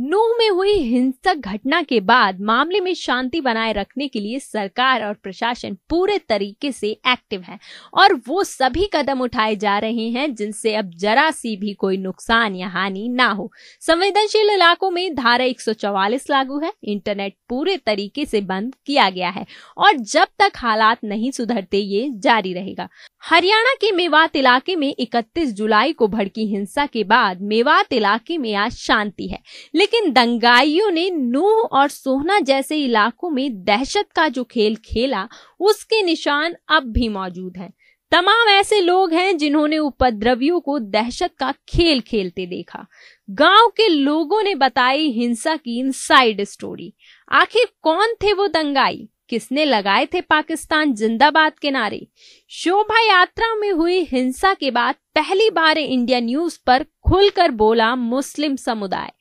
No में हुई हिंसक घटना के बाद मामले में शांति बनाए रखने के लिए सरकार और प्रशासन पूरे तरीके से एक्टिव है और वो सभी कदम उठाए जा रहे हैं जिनसे अब जरा सी भी कोई नुकसान या हानि ना हो संवेदनशील इलाकों में धारा 144 लागू है इंटरनेट पूरे तरीके से बंद किया गया है और जब तक हालात नहीं सुधरते ये जारी रहेगा हरियाणा के मेवात इलाके में 31 जुलाई को भड़की हिंसा के बाद मेवात इलाके में आज शांति है लेकिन दंगाइयों ने नूह और सोहना जैसे इलाकों में दहशत का जो खेल खेला उसके निशान अब भी मौजूद हैं तमाम ऐसे लोग हैं जिन्होंने उपद्रवियों को दहशत का खेल खेलते देखा गांव के लोगों ने बताई हिंसा की इनसाइड स्टोरी आखिर कौन थे वो दंगाई किसने लगाए थे पाकिस्तान जिंदाबाद के नारे शोभा यात्रा में हुई हिंसा के बाद पहली बार इंडिया न्यूज पर खुलकर बोला मुस्लिम समुदाय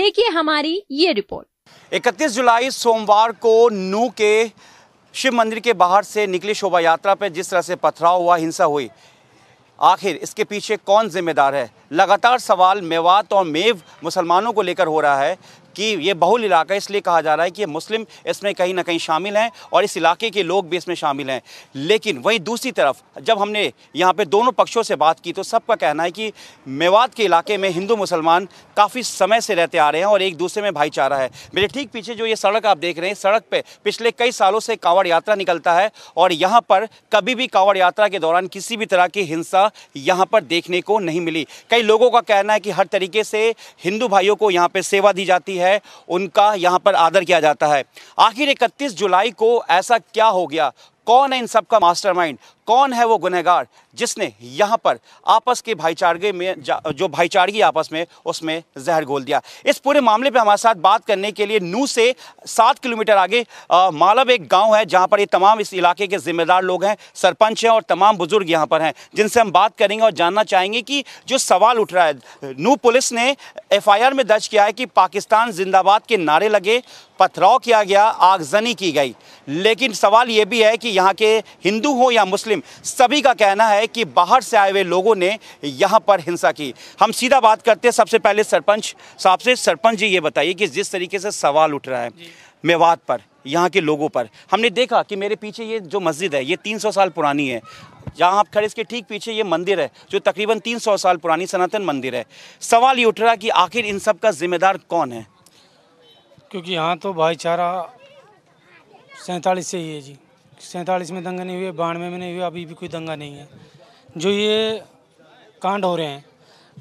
देखिए हमारी ये रिपोर्ट 31 जुलाई सोमवार को नू के शिव मंदिर के बाहर से निकली शोभा यात्रा पर जिस तरह से पथराव हुआ हिंसा हुई आखिर इसके पीछे कौन जिम्मेदार है लगातार सवाल मेवात और मेव मुसलमानों को लेकर हो रहा है कि ये बहुल इलाका इसलिए कहा जा रहा है कि मुस्लिम इसमें कहीं ना कहीं शामिल हैं और इस इलाके के लोग भी इसमें शामिल हैं लेकिन वहीं दूसरी तरफ जब हमने यहाँ पे दोनों पक्षों से बात की तो सबका कहना है कि मेवात के इलाके में हिंदू मुसलमान काफ़ी समय से रहते आ रहे हैं और एक दूसरे में भाईचारा है मेरे ठीक पीछे जो ये सड़क आप देख रहे हैं सड़क पर पिछले कई सालों से कांवड़ यात्रा निकलता है और यहाँ पर कभी भी कांवड़ यात्रा के दौरान किसी भी तरह की हिंसा यहाँ पर देखने को नहीं मिली कई लोगों का कहना है कि हर तरीके से हिंदू भाइयों को यहाँ पर सेवा दी जाती है है उनका यहाँ पर आदर किया जाता है आखिर इकतीस जुलाई को ऐसा क्या हो गया कौन है इन सब का मास्टरमाइंड कौन है वो गुनहगार जिसने यहाँ पर आपस के भाईचारे में जो भाईचारगी आपस में उसमें जहर घोल दिया इस पूरे मामले पे हमारे साथ बात करने के लिए नू से सात किलोमीटर आगे आ, मालव एक गांव है जहाँ पर ये तमाम इस इलाके के जिम्मेदार लोग हैं सरपंच हैं और तमाम बुजुर्ग यहाँ पर हैं जिनसे हम बात करेंगे और जानना चाहेंगे कि जो सवाल उठ रहा है नू पुलिस ने एफ में दर्ज किया है कि पाकिस्तान जिंदाबाद के नारे लगे पथराव किया गया आगजनी की गई लेकिन सवाल ये भी है कि यहाँ के हिंदू हों या मुस्लिम मुस्लिम सभी का कहना है कि बाहर से आए हुए लोगों ने यहाँ पर हिंसा की हम सीधा बात करते हैं सबसे पहले सरपंच साहब से सरपंच जी ये बताइए कि जिस तरीके से सवाल उठ रहा है मेवात पर यहाँ के लोगों पर हमने देखा कि मेरे पीछे ये जो मस्जिद है ये 300 साल पुरानी है जहाँ आप खड़े इसके ठीक पीछे ये मंदिर है जो तकरीबन 300 साल पुरानी सनातन मंदिर है सवाल ये उठ रहा कि आखिर इन सब का जिम्मेदार कौन है क्योंकि यहाँ तो भाईचारा सैंतालीस से ही है जी सैंतालीस में दंगा नहीं हुए बानवे में नहीं हुए अभी भी कोई दंगा नहीं है जो ये कांड हो रहे हैं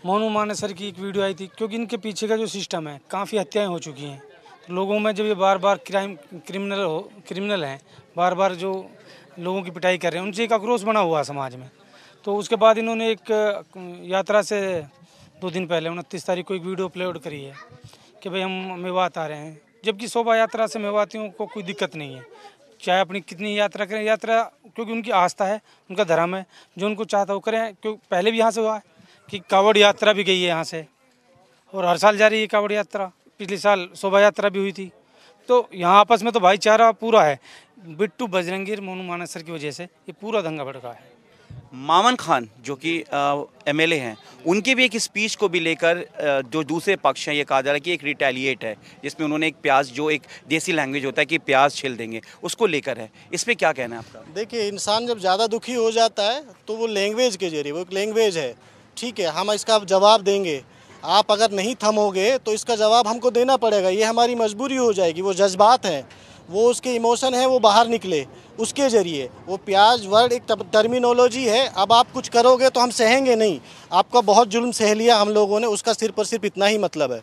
मोनू मानेसर की एक वीडियो आई थी क्योंकि इनके पीछे का जो सिस्टम है काफ़ी हत्याएं हो चुकी हैं तो लोगों में जब ये बार बार क्राइम क्रिमिनल हो क्रिमिनल हैं बार बार जो लोगों की पिटाई कर रहे हैं उनसे एक आक्रोश बना हुआ समाज में तो उसके बाद इन्होंने एक यात्रा से दो दिन पहले उनतीस तारीख को एक वीडियो अपलोड करी है कि भाई हम मेवात आ रहे हैं जबकि शोभा यात्रा से मेवातियों को कोई दिक्कत नहीं है चाहे अपनी कितनी यात्रा करें यात्रा क्योंकि उनकी आस्था है उनका धर्म है जो उनको चाहता वो करें क्योंकि पहले भी यहाँ से हुआ है कि कावड़ यात्रा भी गई है यहाँ से और हर साल जा रही है कावड़ यात्रा पिछले साल शोभा यात्रा भी हुई थी तो यहाँ आपस में तो भाईचारा पूरा है बिट्टू बजरंगीर मोनू मानसर की वजह से ये पूरा दंगा भड़का है मामन खान जो कि एम एल हैं उनके भी एक स्पीच को भी लेकर जो दूसरे पक्ष हैं ये कहा जा रहा है कि एक रिटेलिएट है जिसमें उन्होंने एक प्याज जो एक देसी लैंग्वेज होता है कि प्याज छिल देंगे उसको लेकर है इस पर क्या कहना है आपका देखिए इंसान जब ज़्यादा दुखी हो जाता है तो वो लैंग्वेज के जरिए वो एक लैंग्वेज है ठीक है हम इसका जवाब देंगे आप अगर नहीं थमोगे तो इसका जवाब हमको देना पड़ेगा ये हमारी मजबूरी हो जाएगी वो जज्बात हैं वो उसके इमोशन है वो बाहर निकले उसके ज़रिए वो प्याज वर्ड एक टर्मिनोलॉजी है अब आप कुछ करोगे तो हम सहेंगे नहीं आपका बहुत जुल्म सह लिया हम लोगों ने उसका सिर्फ और सिर्फ इतना ही मतलब है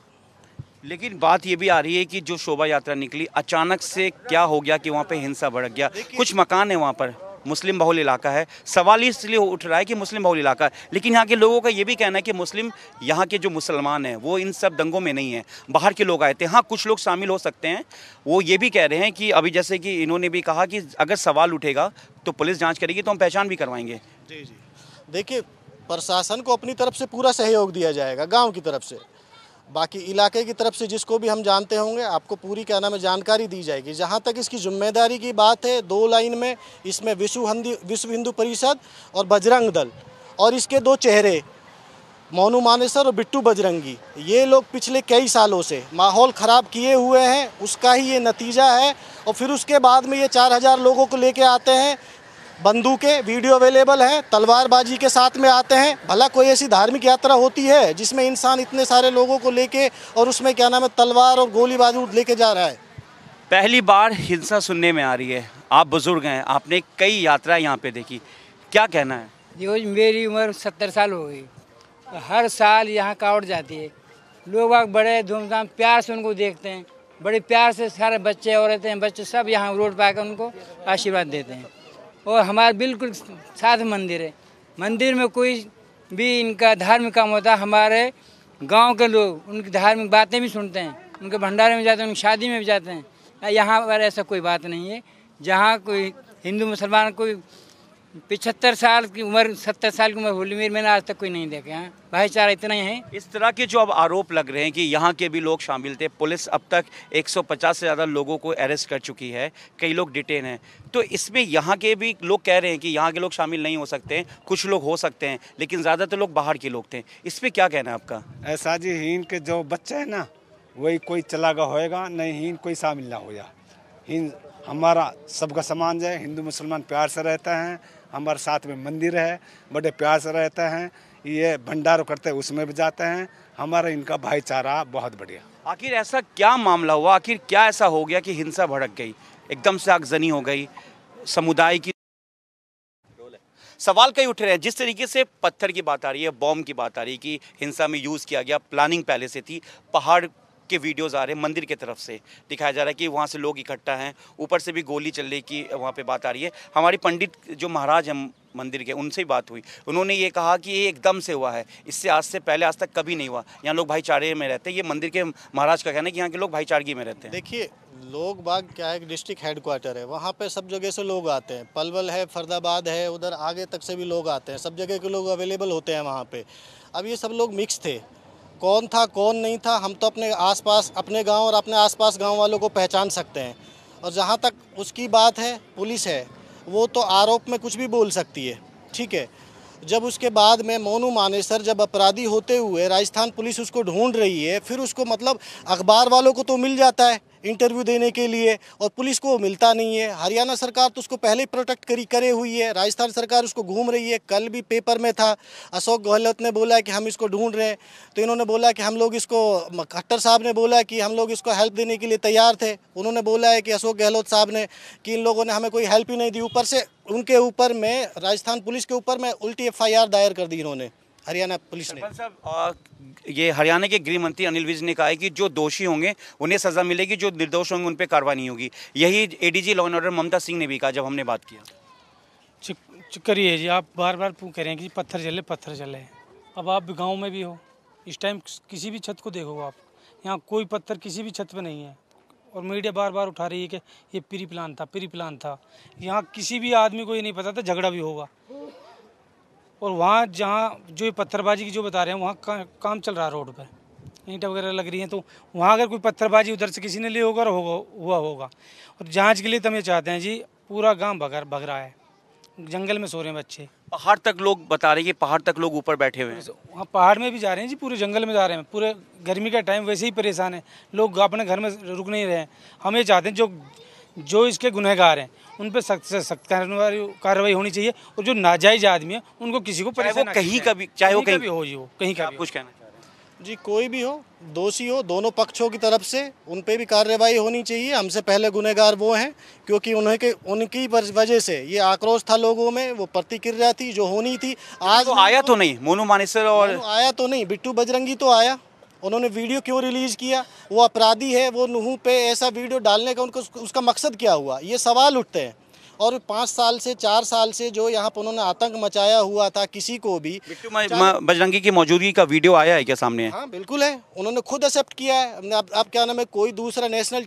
लेकिन बात ये भी आ रही है कि जो शोभा यात्रा निकली अचानक से क्या हो गया कि वहाँ पे हिंसा भड़क गया कुछ मकान है वहाँ पर मुस्लिम बहुल इलाका है सवाल इसलिए उठ रहा है कि मुस्लिम बहुल इलाका है लेकिन यहाँ के लोगों का ये भी कहना है कि मुस्लिम यहाँ के जो मुसलमान हैं वो इन सब दंगों में नहीं है बाहर के लोग आए थे हाँ कुछ लोग शामिल हो सकते हैं वो ये भी कह रहे हैं कि अभी जैसे कि इन्होंने भी कहा कि अगर सवाल उठेगा तो पुलिस जाँच करेगी तो हम पहचान भी करवाएंगे जी जी देखिए प्रशासन को अपनी तरफ से पूरा सहयोग दिया जाएगा गाँव की तरफ से बाकी इलाके की तरफ से जिसको भी हम जानते होंगे आपको पूरी क्या नाम है जानकारी दी जाएगी जहाँ तक इसकी जिम्मेदारी की बात है दो लाइन में इसमें विश्व हिंदी विश्व हिंदू परिषद और बजरंग दल और इसके दो चेहरे मोनू मानेसर और बिट्टू बजरंगी ये लोग पिछले कई सालों से माहौल ख़राब किए हुए हैं उसका ही ये नतीजा है और फिर उसके बाद में ये चार हज़ार लोगों को लेके आते हैं बंदूकें वीडियो अवेलेबल हैं तलवारबाजी के साथ में आते हैं भला कोई ऐसी धार्मिक यात्रा होती है जिसमें इंसान इतने सारे लोगों को लेके और उसमें क्या नाम है तलवार और गोली बारूद लेके जा रहा है पहली बार हिंसा सुनने में आ रही है आप बुज़ुर्ग हैं आपने कई यात्रा यहाँ पे देखी क्या कहना है जी मेरी उम्र सत्तर साल हो गई हर साल यहाँ कावड़ जाती है लोग बड़े धूमधाम प्यार से उनको देखते हैं बड़े प्यार से सारे बच्चे औरतें बच्चे सब यहाँ रोड पर आकर उनको आशीर्वाद देते हैं और हमारा बिल्कुल साथ मंदिर है मंदिर में कोई भी इनका धार्मिक काम होता है हमारे गांव के लोग उनकी धार्मिक बातें भी सुनते हैं उनके भंडारे में जाते हैं उनकी शादी में भी जाते हैं यहाँ पर ऐसा कोई बात नहीं है जहाँ कोई हिंदू मुसलमान कोई पिछहत्तर साल की उम्र सत्तर साल की उम्र होली में मैंने आज तक कोई नहीं देखा है भाईचारा इतना ही है इस तरह के जो अब आरोप लग रहे हैं कि यहाँ के भी लोग शामिल थे पुलिस अब तक 150 से ज़्यादा लोगों को अरेस्ट कर चुकी है कई लोग डिटेन हैं तो इसमें यहाँ के भी लोग कह रहे हैं कि यहाँ के लोग शामिल नहीं हो सकते हैं कुछ लोग हो सकते हैं लेकिन ज़्यादातर लोग बाहर के लोग थे इस पर क्या कहना है आपका ऐसा जी हीन के जो बच्चे हैं ना वही कोई चला गया होएगा नहीं हीन कोई शामिल ना होगा हीन हमारा सबका समाज है हिंदू मुसलमान प्यार से रहते हैं हमारे साथ में मंदिर है बड़े प्यार से रहते हैं ये भंडारो करते हैं उसमें भी जाते हैं हमारा इनका भाईचारा बहुत बढ़िया आखिर ऐसा क्या मामला हुआ आखिर क्या ऐसा हो गया कि हिंसा भड़क गई एकदम से आगजनी हो गई समुदाय की सवाल कई उठ रहे हैं जिस तरीके से पत्थर की बात आ रही है बॉम्ब की बात आ रही है कि हिंसा में यूज़ किया गया प्लानिंग पहले से थी पहाड़ के वीडियोस आ रहे हैं मंदिर की तरफ से दिखाया जा रहा है कि वहाँ से लोग इकट्ठा हैं ऊपर से भी गोली चलने की वहाँ पे बात आ रही है हमारी पंडित जो महाराज हैं मंदिर के उनसे ही बात हुई उन्होंने ये कहा कि ये एकदम से हुआ है इससे आज से पहले आज तक कभी नहीं हुआ यहाँ लोग भाईचारे में रहते हैं ये मंदिर के महाराज का कहना है कि यहाँ के लोग भाईचारगी में रहते हैं देखिए लोग बाग क्या है डिस्ट्रिक्ट हेडक्वार्टर है वहाँ पे सब जगह से लोग आते हैं पलवल है फरदाबाद है उधर आगे तक से भी लोग आते हैं सब जगह के लोग अवेलेबल होते हैं वहाँ पे अब ये सब लोग मिक्स थे कौन था कौन नहीं था हम तो अपने आसपास अपने गांव और अपने आसपास गांव वालों को पहचान सकते हैं और जहां तक उसकी बात है पुलिस है वो तो आरोप में कुछ भी बोल सकती है ठीक है जब उसके बाद में मोनू मानेसर जब अपराधी होते हुए राजस्थान पुलिस उसको ढूंढ रही है फिर उसको मतलब अखबार वालों को तो मिल जाता है इंटरव्यू देने के लिए और पुलिस को मिलता नहीं है हरियाणा सरकार तो उसको पहले प्रोटेक्ट करी करे हुई है राजस्थान सरकार उसको घूम रही है कल भी पेपर में था अशोक गहलोत ने बोला कि हम इसको ढूंढ रहे हैं तो इन्होंने बोला कि हम लोग इसको खट्टर साहब ने बोला कि हम लोग इसको हेल्प देने के लिए तैयार थे उन्होंने बोला है कि अशोक गहलोत साहब ने कि इन लोगों ने हमें कोई हेल्प ही नहीं दी ऊपर से उनके ऊपर में राजस्थान पुलिस के ऊपर में उल्टी एफ दायर कर दी इन्होंने हरियाणा पुलिस ने ये हरियाणा के गृह मंत्री अनिल विज ने कहा है कि जो दोषी होंगे उन्हें सजा मिलेगी जो निर्दोष होंगे उन पर कार्रवाई नहीं होगी यही ADG law and order Mamta Singh ने भी कहा जब हमने बात किया करिए जी आप बार बार कह रहे हैं कि पत्थर जले पत्थर जले अब आप गाँव में भी हो इस टाइम किसी भी छत को देखो आप यहाँ कोई पत्थर किसी भी छत पर नहीं है और मीडिया बार बार उठा रही है कि ये प्री प्लान था प्री प्लान था यहाँ किसी भी आदमी को ये नहीं पता था झगड़ा भी होगा और वहाँ जहाँ जो पत्थरबाजी की जो बता रहे हैं वहाँ का, काम चल रहा है रोड पर ईंट वगैरह लग रही हैं तो वहाँ अगर कोई पत्थरबाजी उधर से किसी ने लिए होगा होगा हुआ होगा और जाँच के लिए तो हम ये चाहते हैं जी पूरा गाँव भगर भग रहा है जंगल में सो रहे हैं बच्चे पहाड़ तक लोग बता रहे हैं कि पहाड़ तक लोग ऊपर बैठे हुए हैं वहाँ पहाड़ में भी जा रहे हैं जी पूरे जंगल में जा रहे हैं पूरे गर्मी का टाइम वैसे ही परेशान है लोग अपने घर में रुक नहीं रहे हैं हम ये चाहते हैं जो जो इसके गुनहगार हैं उन पर सख्त से सख्त कार्रवाई होनी चाहिए और जो नाजायज आदमी है उनको किसी को परेशान कहीं का भी चाहे वो कहीं भी हो जी वो कहीं का कुछ कहना जी कोई भी हो दोषी हो दोनों पक्षों की तरफ से उन पर भी कार्रवाई होनी चाहिए हमसे पहले गुनहगार वो हैं क्योंकि उन्हें के उनकी वजह से ये आक्रोश था लोगों में वो प्रतिक्रिया थी जो होनी थी आज तो आया तो नहीं मोनू मानेसर और आया तो नहीं बिट्टू बजरंगी तो आया उन्होंने वीडियो क्यों रिलीज़ किया वो अपराधी है वो नुह पे ऐसा वीडियो डालने का उनको उसका मकसद क्या हुआ ये सवाल उठते हैं और पाँच साल से चार साल से जो यहाँ पर उन्होंने आतंक मचाया हुआ था किसी को भी बजरंगी की मौजूदगी का वीडियो आया है क्या सामने हाँ बिल्कुल है उन्होंने खुद एक्सेप्ट किया है आप, आप क्या नाम है कोई दूसरा नेशनल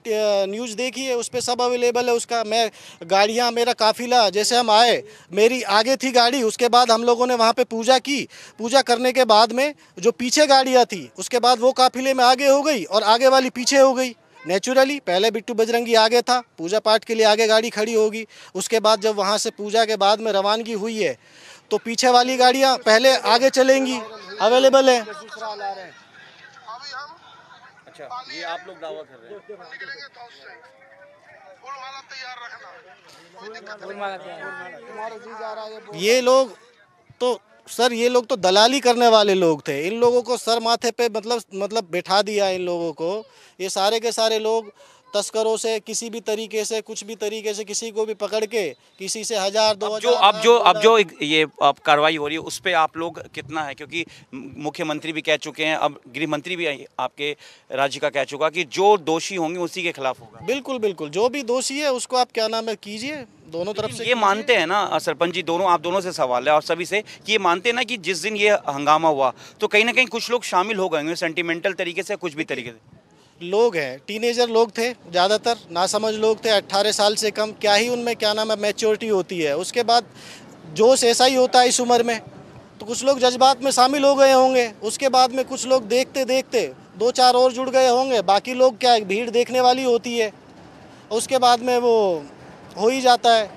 न्यूज़ देखी है उस पर सब अवेलेबल है उसका मैं गाड़ियाँ मेरा काफिला जैसे हम आए मेरी आगे थी गाड़ी उसके बाद हम लोगों ने वहाँ पर पूजा की पूजा करने के बाद में जो पीछे गाड़ियाँ थी उसके बाद वो काफिले में आगे हो गई और आगे वाली पीछे हो गई नेचुरली पहले बिट्टू बजरंगी आगे था पूजा पाठ के लिए आगे गाड़ी खड़ी होगी उसके बाद जब वहाँ से पूजा के बाद में रवानगी हुई है तो पीछे वाली गाड़ियाँ पहले आगे चलेंगी अवेलेबल है अच्छा ये आप लोग दावा कर रहे हैं ये लोग सर ये लोग तो दलाली करने वाले लोग थे इन लोगों को सर माथे पे मतलब मतलब बैठा दिया इन लोगों को ये सारे के सारे लोग तस्करों से किसी भी तरीके से कुछ भी तरीके से किसी को भी पकड़ के किसी से हजार दो जो अब जो अब जो ये अब कार्रवाई हो रही है उस पर आप लोग कितना है क्योंकि मुख्यमंत्री भी कह चुके हैं अब गृह मंत्री भी आपके राज्य का कह चुका कि जो दोषी होंगे उसी के खिलाफ होगा बिल्कुल बिल्कुल जो भी दोषी है उसको आप क्या नाम है कीजिए दोनों तरफ से ये मानते हैं ना सरपंच जी दोनों आप दोनों से सवाल है और सभी से कि ये मानते हैं ना कि जिस दिन ये हंगामा हुआ तो कहीं ना कहीं कुछ लोग शामिल हो गए सेंटिमेंटल तरीके से कुछ भी तरीके से लोग हैं टीनेजर लोग थे ज़्यादातर नासमझ लोग थे 18 साल से कम क्या ही उनमें क्या नाम है मैच्योरिटी होती है उसके बाद जोश ऐसा ही होता है इस उम्र में तो कुछ लोग जज्बात में शामिल हो गए होंगे उसके बाद में कुछ लोग देखते देखते दो चार और जुड़ गए होंगे बाकी लोग क्या भीड़ देखने वाली होती है उसके बाद में वो हो ही जाता है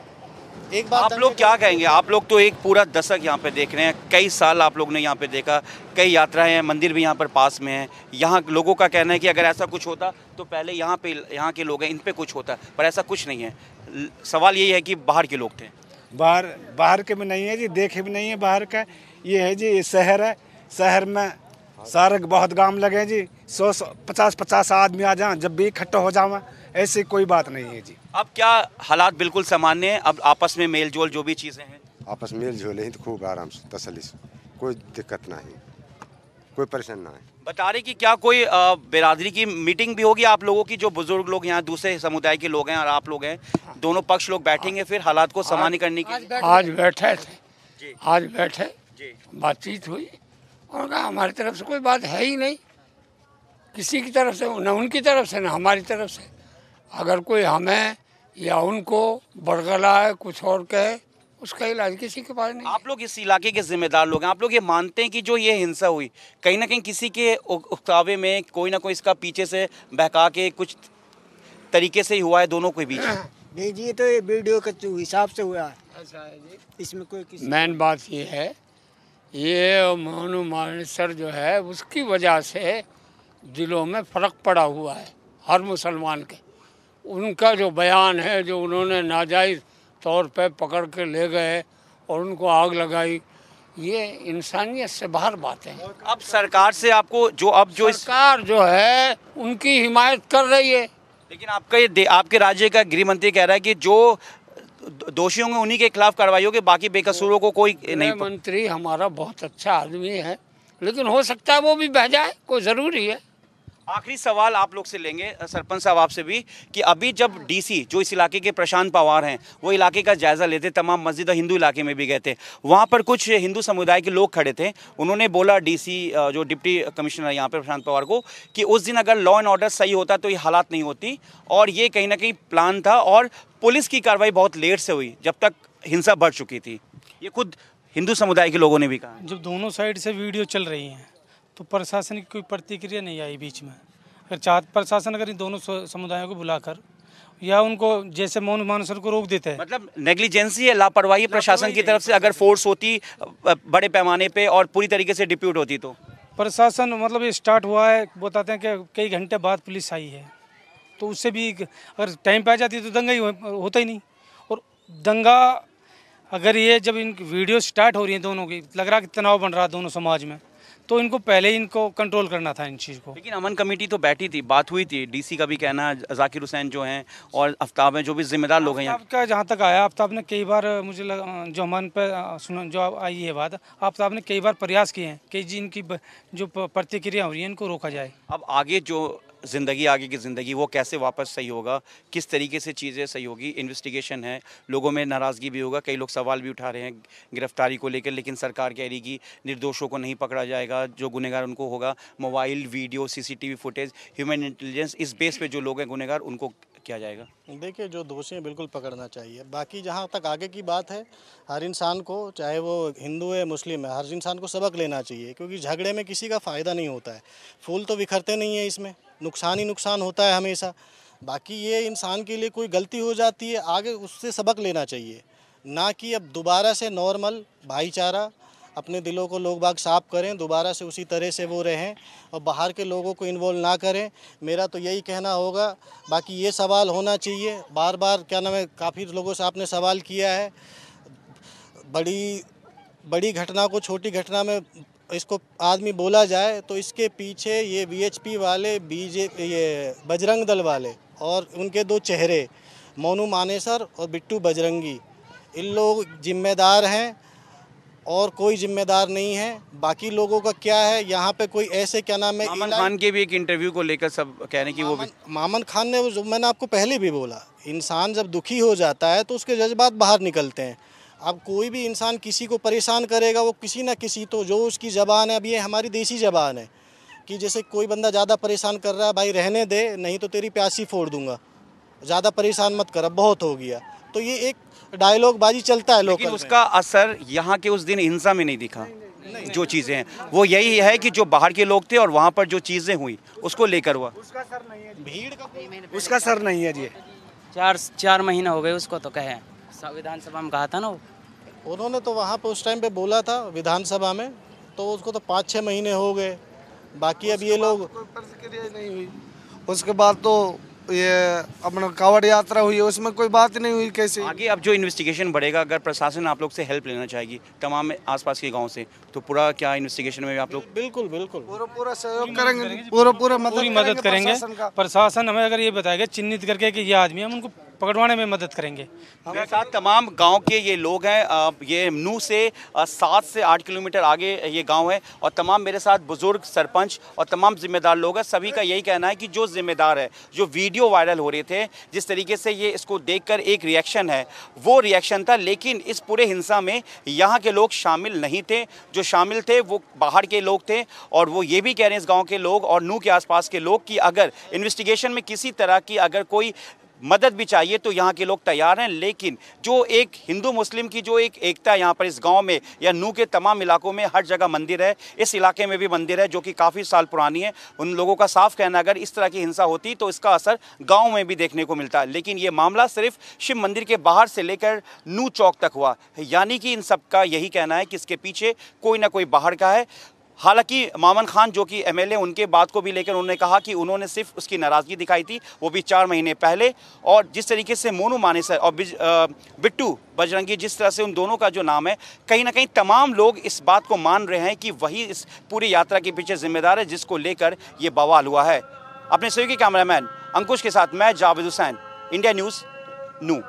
एक बात आप लोग क्या कहेंगे आप लोग तो एक पूरा दशक यहाँ पे देख रहे हैं कई साल आप लोग ने यहाँ पे देखा कई यात्राएं हैं मंदिर भी यहाँ पर पास में है यहाँ लोगों का कहना है कि अगर ऐसा कुछ होता तो पहले यहाँ पे यहाँ के लोग हैं इन पे कुछ होता पर ऐसा कुछ नहीं है सवाल यही है कि बाहर के लोग थे बाहर बाहर के भी नहीं है जी देखे भी नहीं है बाहर का ये है जी ये शहर है शहर में सारे बहुत गांव लगे जी सौ सौ पचास पचास आदमी आ जाए जब भी इकट्ठा हो जावा ऐसी कोई बात नहीं है जी अब क्या हालात बिल्कुल सामान्य है अब आपस में मेल जोल जो भी चीज़ें हैं आपस में मेल जोल है तो खूब आराम से तसली से कोई दिक्कत ना है कोई परेशान ना है बता रहे कि क्या कोई बिरादरी की मीटिंग भी होगी आप लोगों की जो बुजुर्ग लोग यहाँ दूसरे समुदाय के लोग हैं और आप लोग हैं दोनों पक्ष लोग बैठेंगे फिर हालात को सामान्य करने की आज बैठे थे आज बैठे बातचीत हुई और कहा हमारी तरफ से कोई बात है ही नहीं किसी की तरफ से न उनकी तरफ से न हमारी तरफ से अगर कोई हमें या उनको बड़गला है कुछ और कहे उसका इलाज किसी के पास नहीं आप लोग इस इलाके के जिम्मेदार लोग हैं आप लोग ये मानते हैं कि जो ये हिंसा हुई कहीं ना कहीं किसी के उकतावे में कोई ना कोई इसका पीछे से बहका के कुछ तरीके से ही हुआ है दोनों के बीच नहीं जी तो ये वीडियो के हिसाब से हुआ है अच्छा इसमें कोई किसी मेन बात ये है ये मोनू मानसर जो है उसकी वजह से दिलों में फ़र्क पड़ा हुआ है हर मुसलमान के उनका जो बयान है जो उन्होंने नाजायज़ तौर पे पकड़ के ले गए और उनको आग लगाई ये इंसानियत से बाहर बातें हैं अब सरकार से आपको जो अब जो सरकार इस... जो है उनकी हिमायत कर रही है लेकिन आपका ये आपके राज्य का गृह मंत्री कह रहा है कि जो दोषी होंगे उन्हीं के खिलाफ कार्रवाई होगी बाकी बेकसूरों को कोई नहीं मंत्री हमारा बहुत अच्छा आदमी है लेकिन हो सकता है वो भी बह जाए कोई ज़रूरी है आखिरी सवाल आप लोग से लेंगे सरपंच साहब आपसे भी कि अभी जब डीसी जो इस इलाके के प्रशांत पवार हैं वो इलाके का जायज़ा लेते तमाम मस्जिद और हिंदू इलाके में भी गए थे वहाँ पर कुछ हिंदू समुदाय के लोग खड़े थे उन्होंने बोला डीसी जो डिप्टी कमिश्नर है यहाँ पर प्रशांत पवार को कि उस दिन अगर लॉ एंड ऑर्डर सही होता तो ये हालात नहीं होती और ये कहीं ना कहीं प्लान था और पुलिस की कार्रवाई बहुत लेट से हुई जब तक हिंसा बढ़ चुकी थी ये खुद हिंदू समुदाय के लोगों ने भी कहा जब दोनों साइड से वीडियो चल रही हैं तो प्रशासन की कोई प्रतिक्रिया नहीं आई बीच में अगर चाहत प्रशासन अगर इन दोनों समुदायों को बुलाकर या उनको जैसे मौन मानसर को रोक देते हैं मतलब नेग्लिजेंसी है लापरवाही प्रशासन की तरफ से अगर फोर्स होती बड़े पैमाने पे और पूरी तरीके से डिप्यूट होती तो प्रशासन मतलब ये स्टार्ट हुआ है बताते हैं कि कई घंटे बाद पुलिस आई है तो उससे भी अगर टाइम पे जाती तो दंगा ही होता ही नहीं और दंगा अगर ये जब इन वीडियो स्टार्ट हो रही है दोनों की लग रहा कि तनाव बन रहा है दोनों समाज में तो इनको पहले ही इनको कंट्रोल करना था इन चीज़ को लेकिन अमन कमेटी तो बैठी थी बात हुई थी डीसी का भी कहना जाकिर हुसैन जो हैं और आफ्ताब हैं जो भी जिम्मेदार लोग हैं आपका जहाँ तक आया आफ्ताब ने कई बार मुझे लग, जो अमन पर सुन जो आई है बात आफ्ताब ने कई बार प्रयास किए हैं कि जी इनकी जो प्रतिक्रिया हो रही है इनको रोका जाए अब आगे जो ज़िंदगी आगे की ज़िंदगी वो कैसे वापस सही होगा किस तरीके से चीज़ें सही होगी इन्वेस्टिगेशन है लोगों में नाराज़गी भी होगा कई लोग सवाल भी उठा रहे हैं गिरफ्तारी को लेकर लेकिन सरकार कह रही कि निर्दोषों को नहीं पकड़ा जाएगा जो गुनहगार उनको होगा mobile video CCTV footage human intelligence इस बेस पे जो लोग हैं गुनहगार उनको किया जाएगा देखिए जो दोषी हैं बिल्कुल पकड़ना चाहिए बाकी जहाँ तक आगे की बात है हर इंसान को चाहे वो हिंदू है मुस्लिम है हर इंसान को सबक लेना चाहिए क्योंकि झगड़े में किसी का फ़ायदा नहीं होता है फूल तो बिखरते नहीं है इसमें नुकसान ही नुकसान होता है हमेशा बाकी ये इंसान के लिए कोई गलती हो जाती है आगे उससे सबक लेना चाहिए ना कि अब दोबारा से नॉर्मल भाईचारा अपने दिलों को लोग बाग साफ करें दोबारा से उसी तरह से वो रहें और बाहर के लोगों को इन्वॉल्व ना करें मेरा तो यही कहना होगा बाकी ये सवाल होना चाहिए बार बार क्या नाम है काफ़ी लोगों से आपने सवाल किया है बड़ी बड़ी घटना को छोटी घटना में इसको आदमी बोला जाए तो इसके पीछे ये बीएचपी वाले बीजे ये बजरंग दल वाले और उनके दो चेहरे मोनू मानेसर और बिट्टू बजरंगी इन लोग जिम्मेदार हैं और कोई जिम्मेदार नहीं है बाकी लोगों का क्या है यहाँ पे कोई ऐसे क्या नाम है मामन खान के भी एक इंटरव्यू को लेकर सब कह रहे कि वो भी मामन खान ने जो मैंने आपको पहले भी बोला इंसान जब दुखी हो जाता है तो उसके जज्बात बाहर निकलते हैं अब कोई भी इंसान किसी को परेशान करेगा वो किसी ना किसी तो जो उसकी ज़बान है अब ये हमारी देसी ज़बान है कि जैसे कोई बंदा ज़्यादा परेशान कर रहा है भाई रहने दे नहीं तो तेरी प्यासी फोड़ दूंगा ज़्यादा परेशान मत कर अब बहुत हो गया तो ये एक डायलॉग बाजी चलता है लोग उसका असर यहाँ के उस दिन हिंसा में नहीं दिखा जो चीज़ें हैं वो यही है कि जो बाहर के लोग थे और वहाँ पर जो चीज़ें हुई उसको लेकर हुआ उसका सर नहीं है भीड़ का उसका सर नहीं है जी चार चार महीना हो गए उसको तो कहे विधानसभा में कहा था ना उन्होंने तो वहाँ पर उस टाइम पे बोला था विधानसभा में तो उसको तो पाँच छः महीने हो गए बाकी अब ये लोग नहीं हुई उसके बाद तो ये अपना कावड़ यात्रा हुई है उसमें कोई बात नहीं हुई कैसे आगे अब जो इन्वेस्टिगेशन बढ़ेगा अगर प्रशासन आप लोग से हेल्प लेना चाहेगी तमाम आसपास के गांव से तो पूरा क्या इन्वेस्टिगेशन में आप लोग बिल्कुल बिल्कुल पूरा पूरा सहयोग करेंगे पूरा पूरा मदद करेंगे प्रशासन हमें अगर ये बताएगा चिन्हित करके की ये आदमी हम उनको पकड़वाने में मदद करेंगे हमारे साथ तमाम गांव के ये लोग हैं ये नू से सात से आठ किलोमीटर आगे ये गांव है और तमाम मेरे साथ बुज़ुर्ग सरपंच और तमाम जिम्मेदार लोग हैं सभी का यही कहना है कि जो जिम्मेदार है जो वीडियो वायरल हो रहे थे जिस तरीके से ये इसको देख एक रिएक्शन है वो रिएक्शन था लेकिन इस पूरे हिंसा में यहाँ के लोग शामिल नहीं थे जो शामिल थे वो बाहर के लोग थे और वो ये भी कह रहे हैं इस गाँव के लोग और नू के आसपास के लोग कि अगर इन्वेस्टिगेशन में किसी तरह की अगर कोई मदद भी चाहिए तो यहाँ के लोग तैयार हैं लेकिन जो एक हिंदू मुस्लिम की जो एक एकता यहाँ पर इस गाँव में या नू के तमाम इलाकों में हर जगह मंदिर है इस इलाके में भी मंदिर है जो कि काफ़ी साल पुरानी है उन लोगों का साफ कहना अगर इस तरह की हिंसा होती तो इसका असर गाँव में भी देखने को मिलता लेकिन ये मामला सिर्फ शिव मंदिर के बाहर से लेकर नू चौक तक हुआ यानी कि इन सबका यही कहना है कि इसके पीछे कोई ना कोई बाहर का है हालांकि मामन खान जो कि एमएलए उनके बात को भी लेकर उन्होंने कहा कि उन्होंने सिर्फ उसकी नाराज़गी दिखाई थी वो भी चार महीने पहले और जिस तरीके से मोनू मानेसर और बिट्टू बजरंगी जिस तरह से उन दोनों का जो नाम है कहीं ना कहीं तमाम लोग इस बात को मान रहे हैं कि वही इस पूरी यात्रा के पीछे जिम्मेदार है जिसको लेकर ये बवाल हुआ है अपने सहयोगी कैमरामैन अंकुश के साथ मैं जावेद हुसैन इंडिया न्यूज़ नू